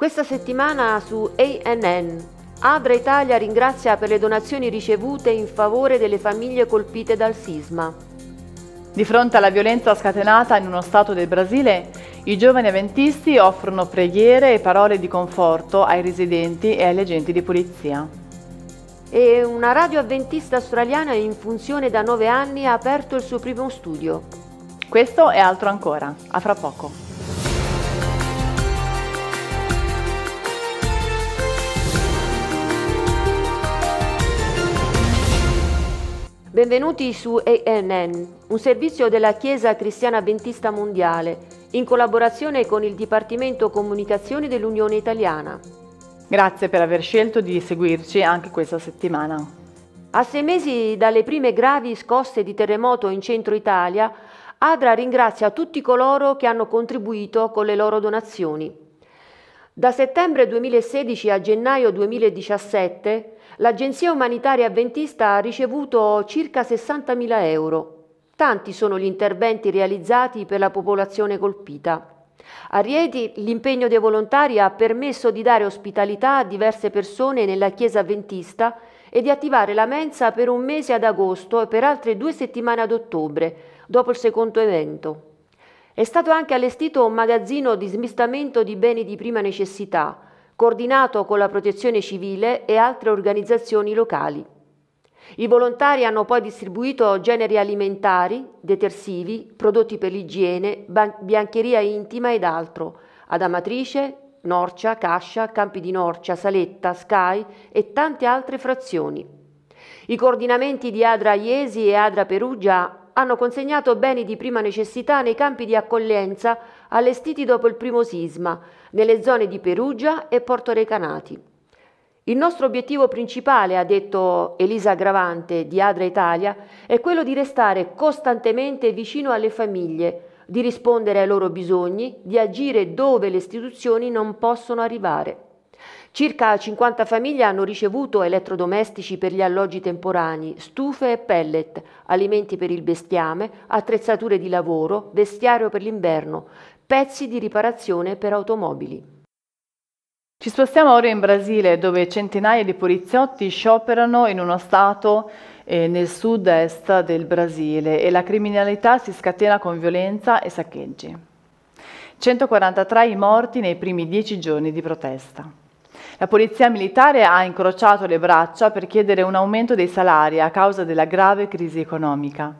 Questa settimana su ANN Adra Italia ringrazia per le donazioni ricevute in favore delle famiglie colpite dal sisma. Di fronte alla violenza scatenata in uno stato del Brasile, i giovani avventisti offrono preghiere e parole di conforto ai residenti e agli agenti di polizia. E una radio avventista australiana in funzione da nove anni ha aperto il suo primo studio. Questo e altro ancora. A fra poco. Benvenuti su ENN, un servizio della Chiesa Cristiana Adventista Mondiale, in collaborazione con il Dipartimento Comunicazioni dell'Unione Italiana. Grazie per aver scelto di seguirci anche questa settimana. A sei mesi dalle prime gravi scosse di terremoto in centro Italia, Adra ringrazia tutti coloro che hanno contribuito con le loro donazioni. Da settembre 2016 a gennaio 2017 L'Agenzia Umanitaria Adventista ha ricevuto circa 60.000 euro. Tanti sono gli interventi realizzati per la popolazione colpita. A Rieti l'impegno dei volontari ha permesso di dare ospitalità a diverse persone nella chiesa avventista e di attivare la mensa per un mese ad agosto e per altre due settimane ad ottobre, dopo il secondo evento. È stato anche allestito un magazzino di smistamento di beni di prima necessità, coordinato con la Protezione Civile e altre organizzazioni locali. I volontari hanno poi distribuito generi alimentari, detersivi, prodotti per l'igiene, biancheria intima ed altro ad Amatrice, Norcia, Cascia, Campi di Norcia, Saletta, Sky e tante altre frazioni. I coordinamenti di Adra Iesi e Adra Perugia hanno consegnato beni di prima necessità nei campi di accoglienza allestiti dopo il primo sisma, nelle zone di Perugia e Porto Recanati. Il nostro obiettivo principale, ha detto Elisa Gravante di Adra Italia, è quello di restare costantemente vicino alle famiglie, di rispondere ai loro bisogni, di agire dove le istituzioni non possono arrivare. Circa 50 famiglie hanno ricevuto elettrodomestici per gli alloggi temporanei, stufe e pellet, alimenti per il bestiame, attrezzature di lavoro, vestiario per l'inverno, pezzi di riparazione per automobili. Ci spostiamo ora in Brasile dove centinaia di poliziotti scioperano in uno stato eh, nel sud-est del Brasile e la criminalità si scatena con violenza e saccheggi. 143 i morti nei primi dieci giorni di protesta. La polizia militare ha incrociato le braccia per chiedere un aumento dei salari a causa della grave crisi economica.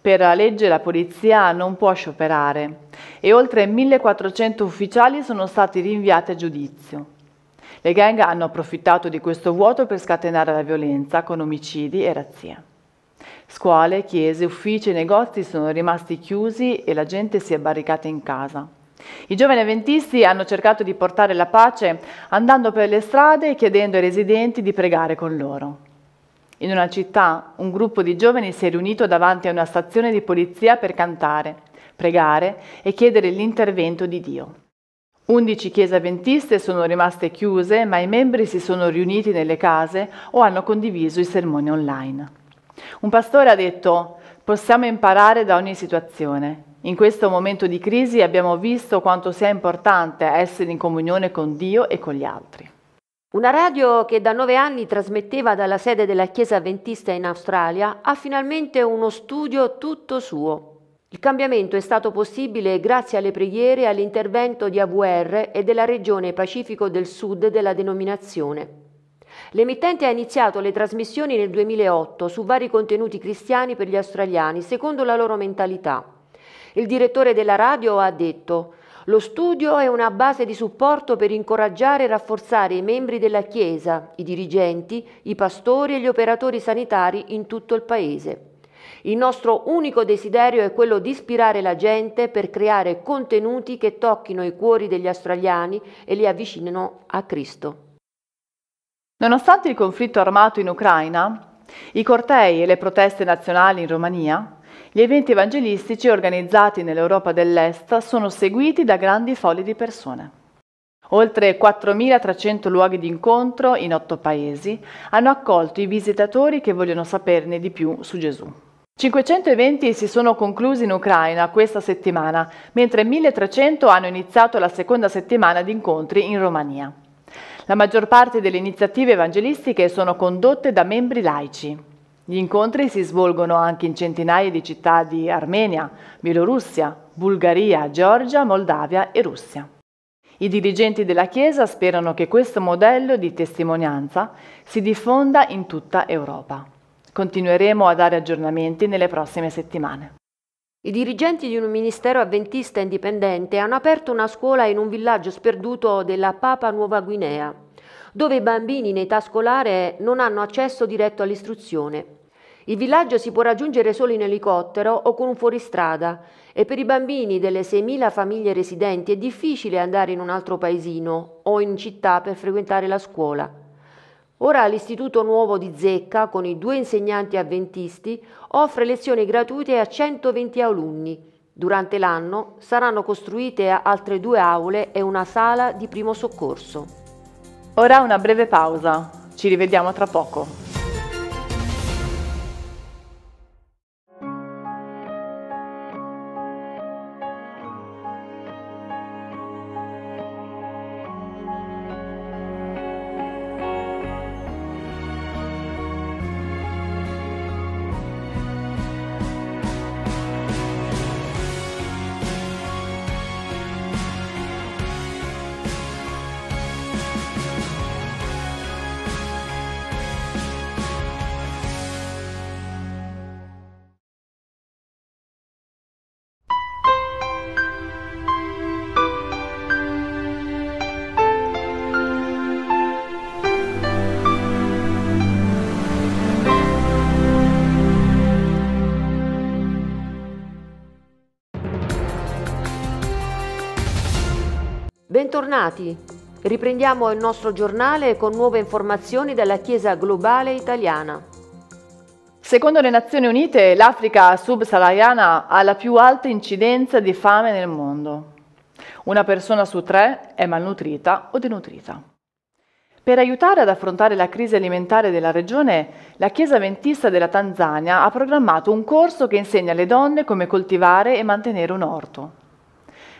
Per la legge la polizia non può scioperare e oltre 1400 ufficiali sono stati rinviati a giudizio. Le gang hanno approfittato di questo vuoto per scatenare la violenza con omicidi e razzia. Scuole, chiese, uffici e negozi sono rimasti chiusi e la gente si è barricata in casa. I giovani avventisti hanno cercato di portare la pace andando per le strade e chiedendo ai residenti di pregare con loro. In una città un gruppo di giovani si è riunito davanti a una stazione di polizia per cantare, pregare e chiedere l'intervento di Dio. Undici chiese avventiste sono rimaste chiuse, ma i membri si sono riuniti nelle case o hanno condiviso i sermoni online. Un pastore ha detto, possiamo imparare da ogni situazione in questo momento di crisi abbiamo visto quanto sia importante essere in comunione con Dio e con gli altri. Una radio che da nove anni trasmetteva dalla sede della Chiesa Adventista in Australia ha finalmente uno studio tutto suo. Il cambiamento è stato possibile grazie alle preghiere e all'intervento di AVR e della regione Pacifico del Sud della denominazione. L'emittente ha iniziato le trasmissioni nel 2008 su vari contenuti cristiani per gli australiani secondo la loro mentalità. Il direttore della radio ha detto lo studio è una base di supporto per incoraggiare e rafforzare i membri della Chiesa, i dirigenti, i pastori e gli operatori sanitari in tutto il Paese. Il nostro unico desiderio è quello di ispirare la gente per creare contenuti che tocchino i cuori degli australiani e li avvicinino a Cristo. Nonostante il conflitto armato in Ucraina, i cortei e le proteste nazionali in Romania, gli eventi evangelistici organizzati nell'Europa dell'Est sono seguiti da grandi foglie di persone. Oltre 4.300 luoghi di incontro in otto paesi hanno accolto i visitatori che vogliono saperne di più su Gesù. 500 eventi si sono conclusi in Ucraina questa settimana, mentre 1.300 hanno iniziato la seconda settimana di incontri in Romania. La maggior parte delle iniziative evangelistiche sono condotte da membri laici. Gli incontri si svolgono anche in centinaia di città di Armenia, Bielorussia, Bulgaria, Georgia, Moldavia e Russia. I dirigenti della Chiesa sperano che questo modello di testimonianza si diffonda in tutta Europa. Continueremo a dare aggiornamenti nelle prossime settimane. I dirigenti di un ministero avventista indipendente hanno aperto una scuola in un villaggio sperduto della Papa Nuova Guinea dove i bambini in età scolare non hanno accesso diretto all'istruzione. Il villaggio si può raggiungere solo in elicottero o con un fuoristrada e per i bambini delle 6.000 famiglie residenti è difficile andare in un altro paesino o in città per frequentare la scuola. Ora l'Istituto Nuovo di Zecca, con i due insegnanti avventisti, offre lezioni gratuite a 120 alunni. Durante l'anno saranno costruite altre due aule e una sala di primo soccorso. Ora una breve pausa, ci rivediamo tra poco. Bentornati. Riprendiamo il nostro giornale con nuove informazioni dalla Chiesa globale italiana. Secondo le Nazioni Unite, l'Africa subsahariana ha la più alta incidenza di fame nel mondo. Una persona su tre è malnutrita o denutrita. Per aiutare ad affrontare la crisi alimentare della regione, la Chiesa Ventista della Tanzania ha programmato un corso che insegna alle donne come coltivare e mantenere un orto.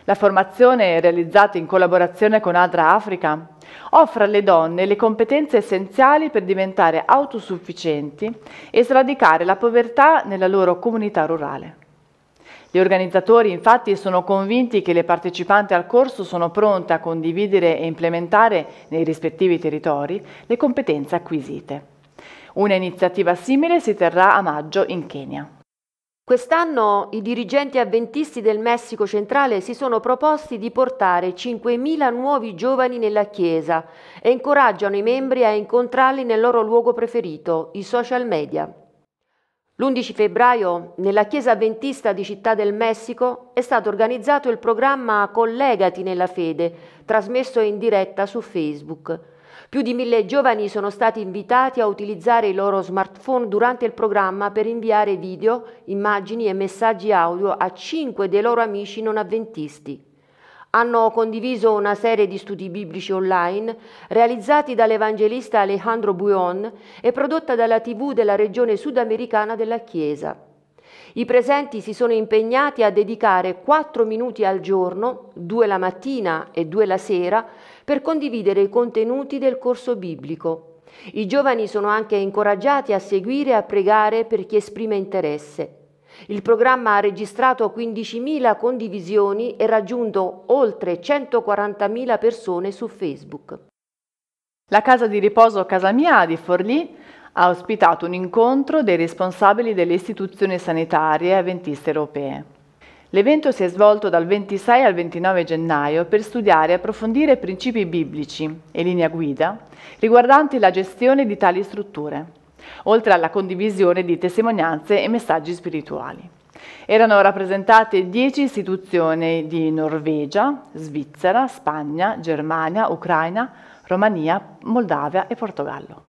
La formazione, realizzata in collaborazione con Adra Africa, offre alle donne le competenze essenziali per diventare autosufficienti e sradicare la povertà nella loro comunità rurale. Gli organizzatori infatti sono convinti che le partecipanti al corso sono pronte a condividere e implementare nei rispettivi territori le competenze acquisite. Una iniziativa simile si terrà a maggio in Kenya. Quest'anno i dirigenti avventisti del Messico centrale si sono proposti di portare 5.000 nuovi giovani nella Chiesa e incoraggiano i membri a incontrarli nel loro luogo preferito, i social media. L'11 febbraio, nella Chiesa avventista di Città del Messico, è stato organizzato il programma Collegati nella fede, trasmesso in diretta su Facebook. Più di mille giovani sono stati invitati a utilizzare i loro smartphone durante il programma per inviare video, immagini e messaggi audio a cinque dei loro amici non avventisti hanno condiviso una serie di studi biblici online realizzati dall'evangelista Alejandro Buon e prodotta dalla TV della regione sudamericana della Chiesa. I presenti si sono impegnati a dedicare 4 minuti al giorno, 2 la mattina e 2 la sera, per condividere i contenuti del corso biblico. I giovani sono anche incoraggiati a seguire e a pregare per chi esprime interesse. Il programma ha registrato 15.000 condivisioni e raggiunto oltre 140.000 persone su Facebook. La casa di riposo Casa Mia di Forlì ha ospitato un incontro dei responsabili delle istituzioni sanitarie avventiste europee. L'evento si è svolto dal 26 al 29 gennaio per studiare e approfondire principi biblici e linea guida riguardanti la gestione di tali strutture, oltre alla condivisione di testimonianze e messaggi spirituali. Erano rappresentate 10 istituzioni di Norvegia, Svizzera, Spagna, Germania, Ucraina, Romania, Moldavia e Portogallo.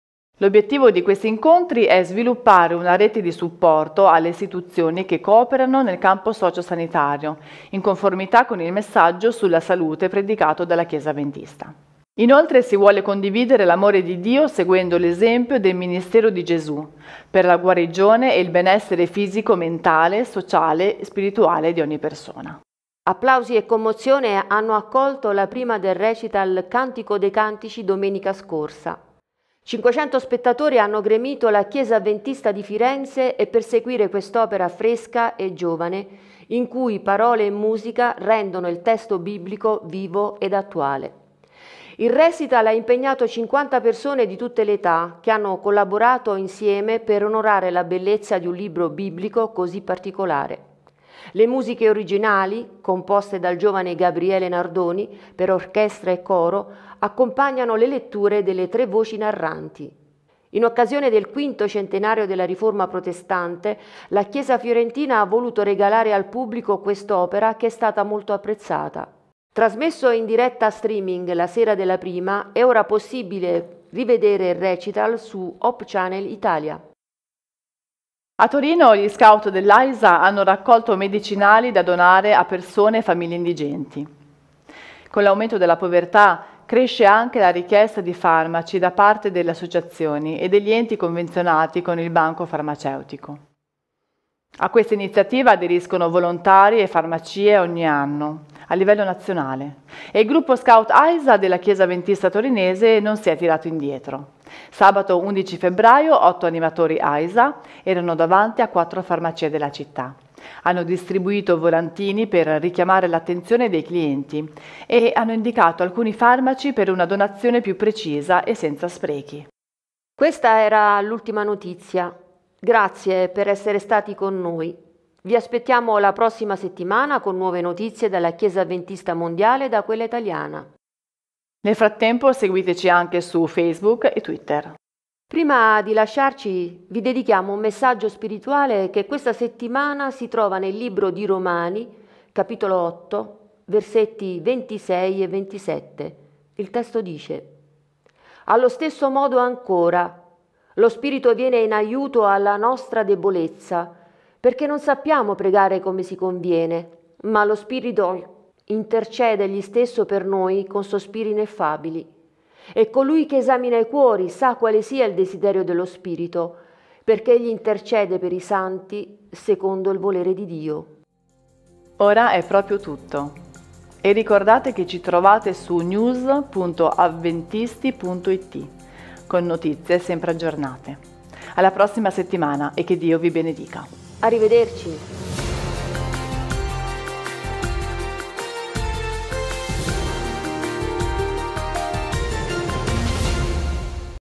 L'obiettivo di questi incontri è sviluppare una rete di supporto alle istituzioni che cooperano nel campo sociosanitario, in conformità con il messaggio sulla salute predicato dalla Chiesa Ventista. Inoltre si vuole condividere l'amore di Dio seguendo l'esempio del ministero di Gesù per la guarigione e il benessere fisico, mentale, sociale e spirituale di ogni persona. Applausi e commozione hanno accolto la prima del recital Cantico dei Cantici domenica scorsa. 500 spettatori hanno gremito la Chiesa Adventista di Firenze e per seguire quest'opera fresca e giovane, in cui parole e musica rendono il testo biblico vivo ed attuale. Il recital ha impegnato 50 persone di tutte le età che hanno collaborato insieme per onorare la bellezza di un libro biblico così particolare. Le musiche originali, composte dal giovane Gabriele Nardoni per orchestra e coro, accompagnano le letture delle tre voci narranti. In occasione del quinto centenario della Riforma protestante, la Chiesa fiorentina ha voluto regalare al pubblico quest'opera che è stata molto apprezzata. Trasmesso in diretta streaming la sera della prima, è ora possibile rivedere il recital su Op Channel Italia. A Torino gli scout dell'AISA hanno raccolto medicinali da donare a persone e famiglie indigenti. Con l'aumento della povertà cresce anche la richiesta di farmaci da parte delle associazioni e degli enti convenzionati con il banco farmaceutico. A questa iniziativa aderiscono volontari e farmacie ogni anno, a livello nazionale, e il gruppo Scout AISA della Chiesa Ventista Torinese non si è tirato indietro. Sabato 11 febbraio otto animatori AISA erano davanti a quattro farmacie della città. Hanno distribuito volantini per richiamare l'attenzione dei clienti e hanno indicato alcuni farmaci per una donazione più precisa e senza sprechi. Questa era l'ultima notizia. Grazie per essere stati con noi. Vi aspettiamo la prossima settimana con nuove notizie dalla Chiesa Adventista Mondiale e da quella italiana. Nel frattempo seguiteci anche su Facebook e Twitter. Prima di lasciarci vi dedichiamo un messaggio spirituale che questa settimana si trova nel libro di Romani, capitolo 8, versetti 26 e 27. Il testo dice, Allo stesso modo ancora, lo Spirito viene in aiuto alla nostra debolezza, perché non sappiamo pregare come si conviene, ma lo Spirito intercede egli stesso per noi con sospiri ineffabili. E colui che esamina i cuori sa quale sia il desiderio dello Spirito, perché egli intercede per i santi secondo il volere di Dio. Ora è proprio tutto. E ricordate che ci trovate su news.avventisti.it con notizie sempre aggiornate. Alla prossima settimana e che Dio vi benedica. Arrivederci.